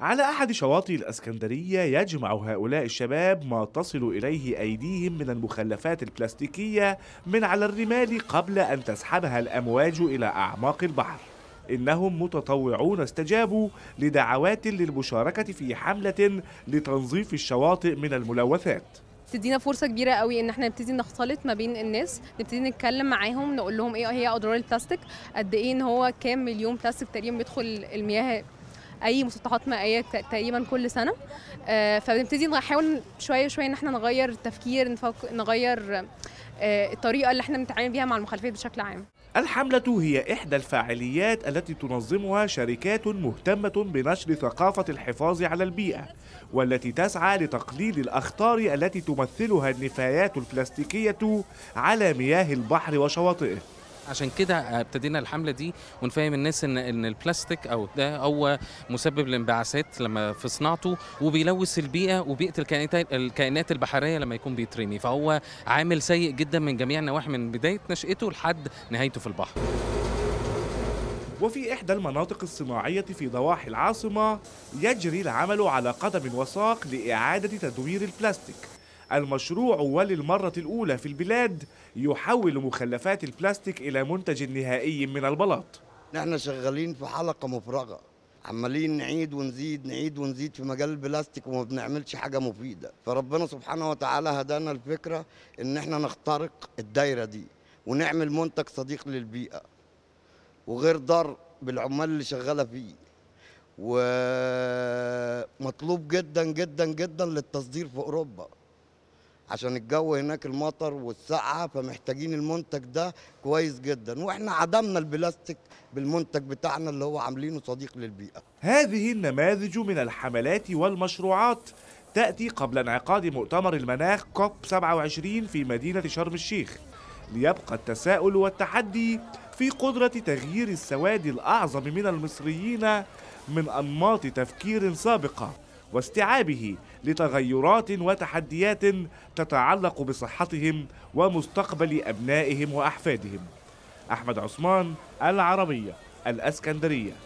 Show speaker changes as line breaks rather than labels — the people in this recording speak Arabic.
على أحد شواطئ الأسكندرية يجمع هؤلاء الشباب ما تصل إليه أيديهم من المخلفات البلاستيكية من على الرمال قبل أن تسحبها الأمواج إلى أعماق البحر إنهم متطوعون استجابوا لدعوات للمشاركة في حملة لتنظيف الشواطئ من الملوثات
تدينا فرصه كبيره قوي ان احنا نبتدي نختلط ما بين الناس نبتدي نتكلم معاهم نقول لهم ايه هي اضرار البلاستيك قد ايه ان هو كام مليون بلاستيك تقريبا بيدخل المياه اي مسطحات مائيه تقريبا كل سنه آه، فبنبتدي نحاول شويه شويه ان احنا نغير التفكير نغير آه، الطريقه اللي احنا بنتعامل بيها مع المخالفات بشكل عام
الحملة هي إحدى الفعاليات التي تنظمها شركات مهتمة بنشر ثقافة الحفاظ على البيئة والتي تسعى لتقليل الأخطار التي تمثلها
النفايات البلاستيكية على مياه البحر وشواطئه عشان كده ابتدينا الحمله دي ونفهم الناس ان ان البلاستيك او ده هو مسبب لانبعاثات لما في صناعته وبيلوث البيئه وبيئه الكائنات الكائنات البحريه لما يكون بيترمي فهو عامل سيء جدا من جميع النواحي من بدايه نشاته لحد نهايته في البحر
وفي إحدى المناطق الصناعية في ضواحي العاصمة يجري العمل على قدم وساق لإعادة تدوير البلاستيك المشروع وللمرة الأولى في البلاد يحول مخلفات البلاستيك إلى منتج
نهائي من البلاط نحن شغالين في حلقة مفرغة عمالين نعيد ونزيد نعيد ونزيد في مجال البلاستيك وما بنعملش حاجة مفيدة فربنا سبحانه وتعالى هدانا الفكرة إن إحنا نخترق الدايرة دي ونعمل منتج صديق للبيئة وغير ضار بالعمال اللي شغالة فيه ومطلوب جدا جدا جدا للتصدير في أوروبا عشان الجو هناك المطر والسقعه فمحتاجين المنتج ده كويس جدا واحنا عدمنا البلاستيك بالمنتج بتاعنا اللي هو عاملينه صديق للبيئه. هذه
النماذج من الحملات والمشروعات تاتي قبل انعقاد مؤتمر المناخ كوب 27 في مدينه شرم الشيخ ليبقى التساؤل والتحدي في قدره تغيير السواد الاعظم من المصريين من انماط تفكير سابقه واستيعابه لتغيرات وتحديات تتعلق بصحتهم ومستقبل أبنائهم وأحفادهم أحمد عثمان العربية الأسكندرية